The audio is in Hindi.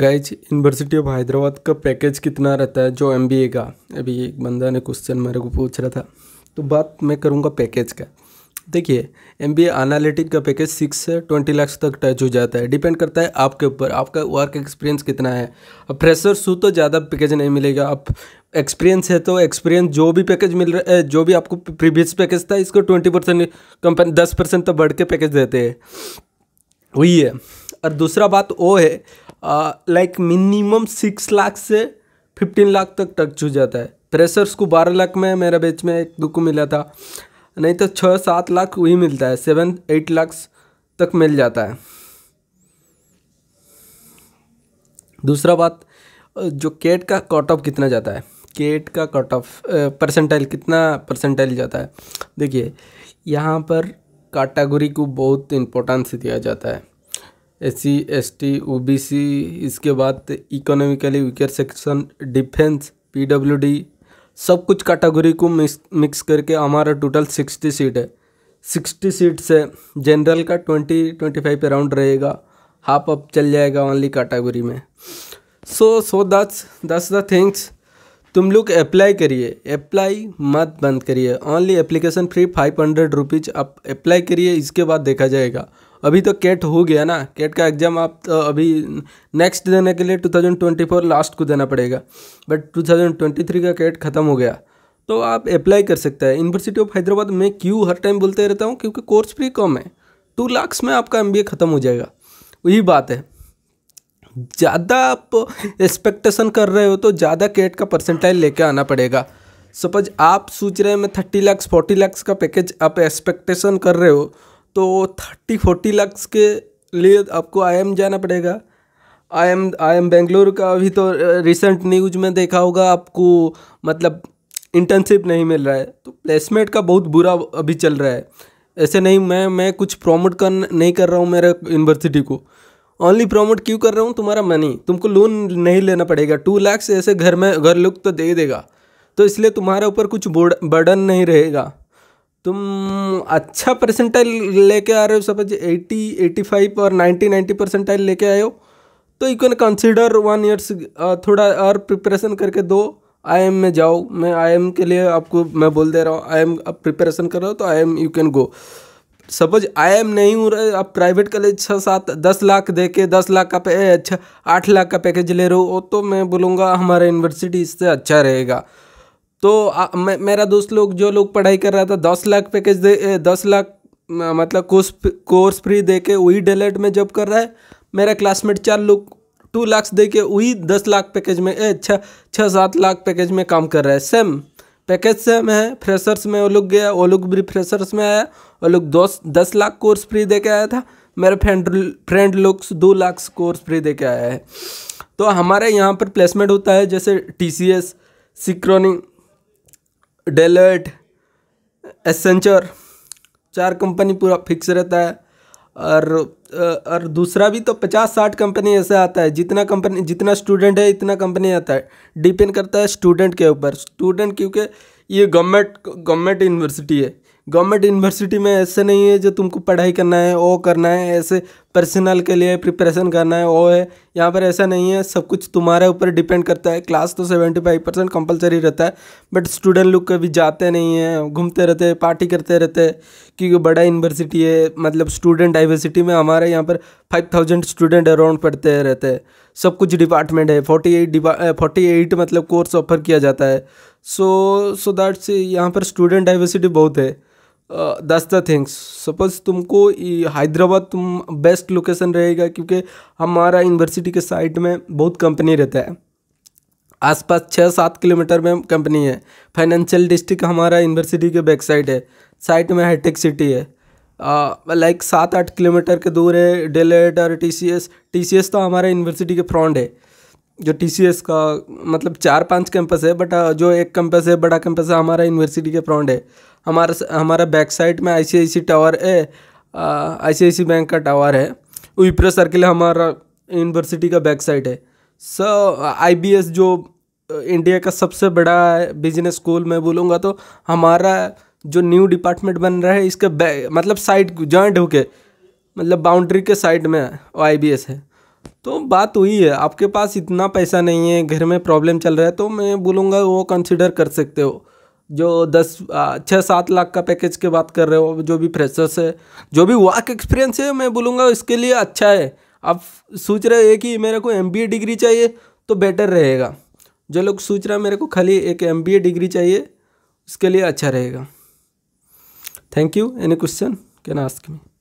गाइज यूनिवर्सिटी ऑफ हैदराबाद का पैकेज कितना रहता है जो एम का अभी एक बंदा ने क्वेश्चन मेरे को पूछ रहा था तो बात मैं करूँगा पैकेज का देखिए एम बी एनालिटिक का पैकेज सिक्स से ट्वेंटी लैक्स तक टच हो जाता है डिपेंड करता है आपके ऊपर आपका वर्क एक्सपीरियंस कितना है अब फ्रेशर शू तो ज़्यादा पैकेज नहीं मिलेगा आप एक्सपीरियंस है तो एक्सपीरियंस जो भी पैकेज मिल रहा है जो भी आपको प्रीवियस पैकेज था इसको ट्वेंटी परसेंट कंपनी दस परसेंट तो बढ़ के पैकेज देते हैं वही है और दूसरा बात वो है लाइक मिनिमम सिक्स लाख से फिफ्टीन लाख तक टच हो जाता है प्रेशर्स को बारह लाख में मेरा बेच में एक दो को मिला था नहीं तो छः सात लाख वही मिलता है सेवन एट लाख तक मिल जाता है दूसरा बात जो केट का कट ऑफ कितना जाता है केट का कट ऑफ परसेंटाइल कितना परसेंटाइल जाता है देखिए यहाँ पर कैटेगरी को बहुत इम्पोर्टेंस दिया जाता है S C S T O B C इसके बाद economically weaker section defence P W D सब कुछ कैटेगरी को मिक्स मिक्स करके हमारा टोटल सिक्सटी सीट है सिक्सटी सीट से जनरल का ट्वेंटी ट्वेंटी फाइव अराउंड रहेगा हाफ अप चल जाएगा ओनली कैटेगरी में so so that's that's the things तुम लोग अप्लाई करिए अप्लाई मत बंद करिए only application free five hundred rupees आप अप्लाई करिए इसके बाद देखा जाएगा अभी तो कैट हो गया ना कैट का एग्ज़ाम आप तो अभी नेक्स्ट देने के लिए 2024 लास्ट को देना पड़ेगा बट 2023 का कैट ख़त्म हो गया तो आप अप्लाई कर सकते हैं यूनिवर्सिटी ऑफ हैदराबाद में क्यों हर टाइम बोलते रहता हूँ क्योंकि कोर्स फ्री कम है टू लाख्स में आपका एम ख़त्म हो जाएगा वही बात है ज़्यादा आप एक्सपेक्टेशन कर रहे हो तो ज़्यादा कैट का परसेंटाइल लेके आना पड़ेगा सपोज आप सोच रहे हैं मैं थर्टी लैक्स फोर्टी लैक्स का पैकेज आप एक्सपेक्टेशन कर रहे हो तो थर्टी फोर्टी लैक्स के लिए आपको आई जाना पड़ेगा I M I M Bangalore का अभी तो रिसेंट न्यूज में देखा होगा आपको मतलब इंटर्नशिप नहीं मिल रहा है तो प्लेसमेंट का बहुत बुरा अभी चल रहा है ऐसे नहीं मैं मैं कुछ प्रोमोट कर नहीं कर रहा हूँ मेरे यूनिवर्सिटी को ओनली प्रमोट क्यों कर रहा हूँ तुम्हारा मनी तुमको लोन नहीं लेना पड़ेगा टू लैक्स ऐसे घर में घर लोग तो दे देगा तो इसलिए तुम्हारे ऊपर कुछ बर्डन नहीं रहेगा तुम अच्छा परसेंटाइल लेके आ रहे हो सपोज एटी एटी फाइव और नाइन्टी नाइन्टी परसेंटाइल लेके आए हो तो you can consider one years थोड़ा और प्रिपरेशन करके दो आई एम में जाओ मैं आई एम के लिए आपको मैं बोल दे रहा हूँ आई एम अब प्रिपरेशन कर रहे हो तो I M you can go suppose I M नहीं हो रहा आप प्राइवेट कॉलेज छः सात दस लाख दे के दस लाख का अच्छा आठ लाख का पैकेज ले रहे हो तो मैं बोलूँगा हमारा यूनिवर्सिटी इससे अच्छा रहेगा तो आ, मे, मेरा दोस्त लोग जो लोग पढ़ाई कर रहा था दस लाख पैकेज दे दस लाख मतलब कोर्स कोर्स फ्री दे के वही डेलेट में जॉब कर रहा है मेरा क्लासमेट चार लोग टू लाख दे के वही दस लाख पैकेज में छः छः सात लाख पैकेज में काम कर रहा है सेम पैकेज सेम है फ्रेशर्स में वो लोग गया वो लोग भी फ्रेशर्स में आया वो लोग दस दस लाख कोर्स फ्री दे के आया था मेरे फ्रेंड फ्रेंड लोग दो लाख कोर्स फ्री दे के आया है तो हमारे यहाँ पर प्लेसमेंट होता है जैसे टी सी एस सिक्रोनिंग डेलट एसेंचर चार कंपनी पूरा फिक्स रहता है और और दूसरा भी तो पचास साठ कंपनी ऐसा आता है जितना कंपनी जितना स्टूडेंट है इतना कंपनी आता है डिपेंड करता है स्टूडेंट के ऊपर स्टूडेंट क्योंकि ये गवर्नमेंट गवर्नमेंट यूनिवर्सिटी है गवर्नमेंट यूनिवर्सिटी में ऐसे नहीं है जो तुमको पढ़ाई करना है ओ करना है ऐसे पर्सनल के लिए प्रिपरेशन करना है वो है यहाँ पर ऐसा नहीं है सब कुछ तुम्हारे ऊपर डिपेंड करता है क्लास तो सेवेंटी फाइव परसेंट कंपलसरी रहता है बट स्टूडेंट लोग कभी जाते नहीं हैं घूमते रहते हैं पार्टी करते रहते हैं क्योंकि बड़ा यूनिवर्सिटी है मतलब स्टूडेंट डाइवर्सिटी में हमारे यहाँ पर फाइव थाउजेंड स्टूडेंट अराउंड पढ़ते रहते हैं सब कुछ डिपार्टमेंट है फोर्टी एट डिपा फोर्टी एट मतलब कोर्स ऑफर किया जाता है सो सो दैट्स यहाँ पर स्टूडेंट डाइवर्सिटी बहुत है दस द थिंग्स सपोज तुमको हैदराबाद तुम बेस्ट लोकेशन रहेगा क्योंकि हमारा यूनिवर्सिटी के साइड में बहुत कंपनी रहता है आसपास छः सात किलोमीटर में कंपनी है फाइनेंशियल डिस्ट्रिक्ट हमारा यूनिवर्सिटी के बैक साइड है साइड में हाईटेक सिटी है लाइक सात आठ किलोमीटर के दूर है डेलेट और T C S T C S तो हमारा यूनिवर्सिटी के फ्रॉन्ट है जो टी सी एस का मतलब चार पांच कैंपस है बट जो एक कैंपस है बड़ा कैंपस है हमारा यूनिवर्सिटी के फ्रॉन्ट है हमारा हमारा बैक साइड में आईसीआईसी टावर है आईसीआईसी बैंक का टावर है विप्रो सर्किल हमारा यूनिवर्सिटी का बैक साइड है सो आईबीएस जो इंडिया का सबसे बड़ा बिजनेस स्कूल मैं बोलूँगा तो हमारा जो न्यू डिपार्टमेंट बन रहा है इसके मतलब साइड जॉइंट होके मतलब बाउंड्री के साइड में आई है तो बात हुई है आपके पास इतना पैसा नहीं है घर में प्रॉब्लम चल रहा है तो मैं बोलूँगा वो कंसिडर कर सकते हो जो दस छः सात लाख का पैकेज की बात कर रहे हो जो भी फ्रेशर्स है जो भी वर्क एक्सपीरियंस है मैं बोलूँगा इसके लिए अच्छा है आप सोच रहे हैं कि मेरे को एम डिग्री चाहिए तो बेटर रहेगा जो लोग सोच रहे हैं मेरे को खाली एक एम डिग्री चाहिए उसके लिए अच्छा रहेगा thank you any question can ask me